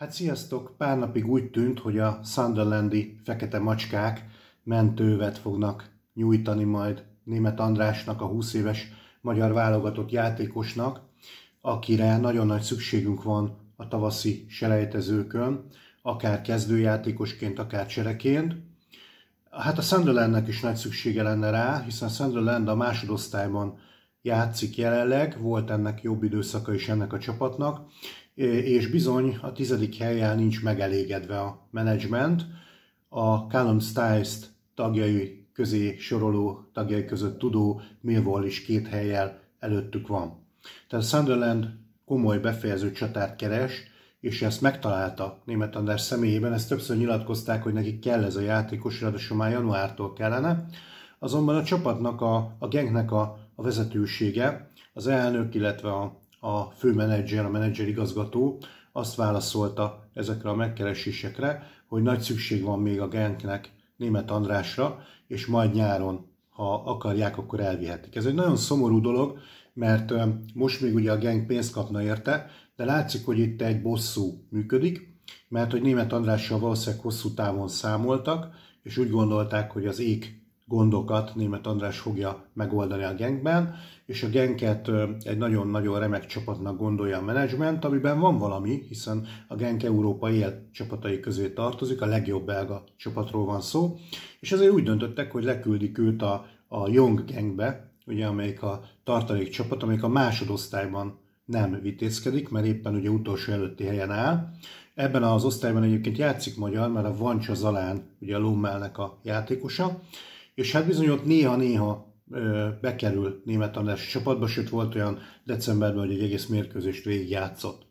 Hát sziasztok! Pár napig úgy tűnt, hogy a Sunderlandi fekete macskák mentővet fognak nyújtani majd német Andrásnak, a 20 éves magyar válogatott játékosnak, akire nagyon nagy szükségünk van a tavaszi selejtezőkön, akár kezdőjátékosként, akár csereként. Hát a Sunderlandnek is nagy szüksége lenne rá, hiszen Sunderland a másodosztályban játszik jelenleg, volt ennek jobb időszaka is ennek a csapatnak, és bizony a tizedik helyen nincs megelégedve a menedzsment. A Callum stiles tagjai közé soroló tagjai között tudó Millwall is két helyel előttük van. Tehát Sunderland komoly befejező csatát keres, és ezt megtalálta német András személyében, ezt többször nyilatkozták, hogy nekik kell ez a játékos, ráadásul már januártól kellene. Azonban a csapatnak, a, a gengnek a a vezetősége, az elnök, illetve a, a főmenedzser, a menedzser igazgató azt válaszolta ezekre a megkeresésekre, hogy nagy szükség van még a Genknek német Andrásra, és majd nyáron, ha akarják, akkor elvihetik. Ez egy nagyon szomorú dolog, mert most még ugye a Genk pénzt kapna érte, de látszik, hogy itt egy bosszú működik, mert hogy német Andrással valószínűleg hosszú távon számoltak, és úgy gondolták, hogy az ég gondokat Német András fogja megoldani a genkben, és a genket egy nagyon-nagyon remek csapatnak gondolja a menedzsment, amiben van valami, hiszen a genk európai élet csapatai közé tartozik, a legjobb belga csapatról van szó, és ezért úgy döntöttek, hogy leküldik őt a, a Young Gangbe, ugye, amelyik a tartalék csapat, amelyik a másodosztályban nem vitézkedik, mert éppen ugye utolsó előtti helyen áll. Ebben az osztályban egyébként játszik magyar, mert a Vancsa Zalán, ugye a Lommelnek a játékosa, és hát bizony ott néha-néha bekerül német tanulási csapatba, sőt volt olyan decemberben, hogy egy egész mérkőzést végigjátszott.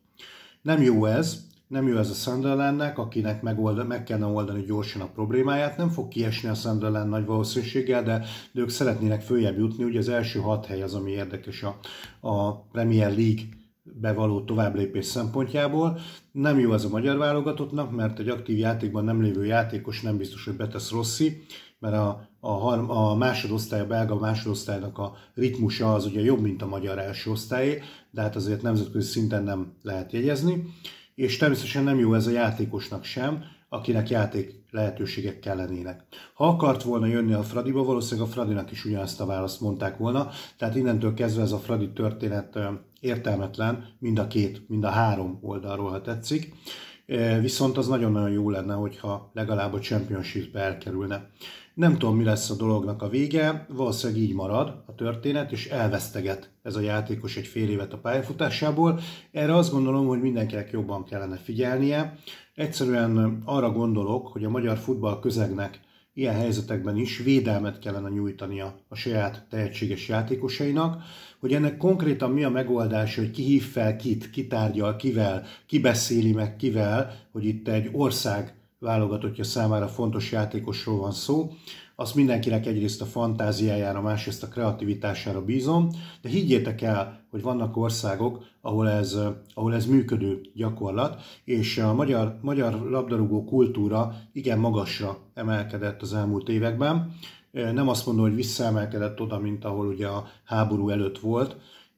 Nem jó ez, nem jó ez a Sunderlandnek, akinek megold, meg kellene oldani gyorsan a problémáját. Nem fog kiesni a Sunderland nagy valószínűséggel, de, de ők szeretnének följebb jutni. Ugye az első hat hely az, ami érdekes a, a Premier League bevaló továbblépés szempontjából. Nem jó az a magyar válogatottnak, mert egy aktív játékban nem lévő játékos nem biztos, hogy betesz Rossi, mert a, a, harm, a másodosztály, a belga másodosztálynak a ritmusa az ugye jobb, mint a magyar első osztályé, de hát azért nemzetközi szinten nem lehet jegyezni. És természetesen nem jó ez a játékosnak sem, akinek játék lehetőségek kellenének. Ha akart volna jönni a Fradiba, valószínűleg a Fradinak is ugyanazt a választ mondták volna, tehát innentől kezdve ez a Fradi történet értelmetlen mind a két, mind a három oldalról, ha tetszik. E, viszont az nagyon-nagyon jó lenne, hogyha legalább a Championship-be elkerülne. Nem tudom, mi lesz a dolognak a vége, valószínűleg így marad a történet, és elveszteget ez a játékos egy fél évet a pályafutásából. Erre azt gondolom, hogy mindenkinek jobban kellene figyelnie. Egyszerűen arra gondolok, hogy a magyar futball közegnek ilyen helyzetekben is védelmet kellene nyújtania a saját tehetséges játékosainak, hogy ennek konkrétan mi a megoldás, hogy ki hív fel kit, ki tárgyal kivel, ki beszéli meg kivel, hogy itt egy ország válogatottja számára fontos játékosról van szó. Azt mindenkinek egyrészt a fantáziájára, másrészt a kreativitására bízom, de higgyétek el, hogy vannak országok, ahol ez, eh, ahol ez működő gyakorlat, és a magyar, magyar labdarúgó kultúra igen magasra emelkedett az elmúlt években. Eh, nem azt mondom, hogy visszaemelkedett oda, mint ahol ugye a háború előtt volt,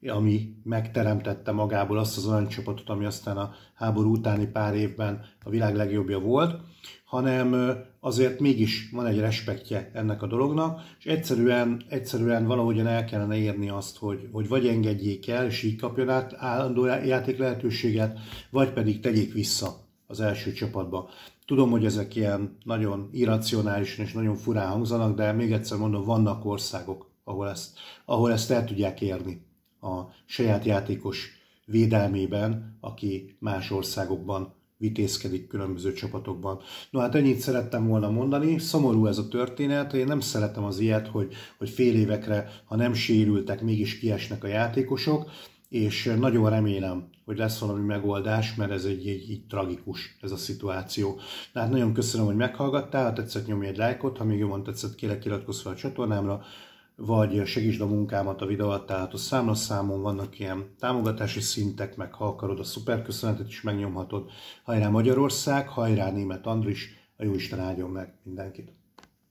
ami megteremtette magából azt az olyan csapatot, ami aztán a háború utáni pár évben a világ legjobbja volt, hanem azért mégis van egy respektje ennek a dolognak, és egyszerűen, egyszerűen valahogyan el kellene érni azt, hogy, hogy vagy engedjék el, és így kapjon át állandó játék lehetőséget, vagy pedig tegyék vissza az első csapatba. Tudom, hogy ezek ilyen nagyon irracionálisan és nagyon furán hangzanak, de még egyszer mondom, vannak országok, ahol ezt, ahol ezt el tudják érni a saját játékos védelmében, aki más országokban vitézkedik különböző csapatokban. No hát ennyit szerettem volna mondani, szomorú ez a történet, én nem szeretem az ilyet, hogy, hogy fél évekre, ha nem sérültek, mégis kiesnek a játékosok, és nagyon remélem, hogy lesz valami megoldás, mert ez egy, egy, egy tragikus ez a szituáció. hát nagyon köszönöm, hogy meghallgattál, ha tetszett nyomj egy lájkot, ha még jobban tetszett, kérlek iratkozz fel a csatornámra, vagy segítsd a munkámat a videó tehát a számlaszámon vannak ilyen támogatási szintek, meg ha akarod a szuperköszönetet is megnyomhatod. Hajrá Magyarország, hajrá német Andris, a Jóisten áldjon meg mindenkit!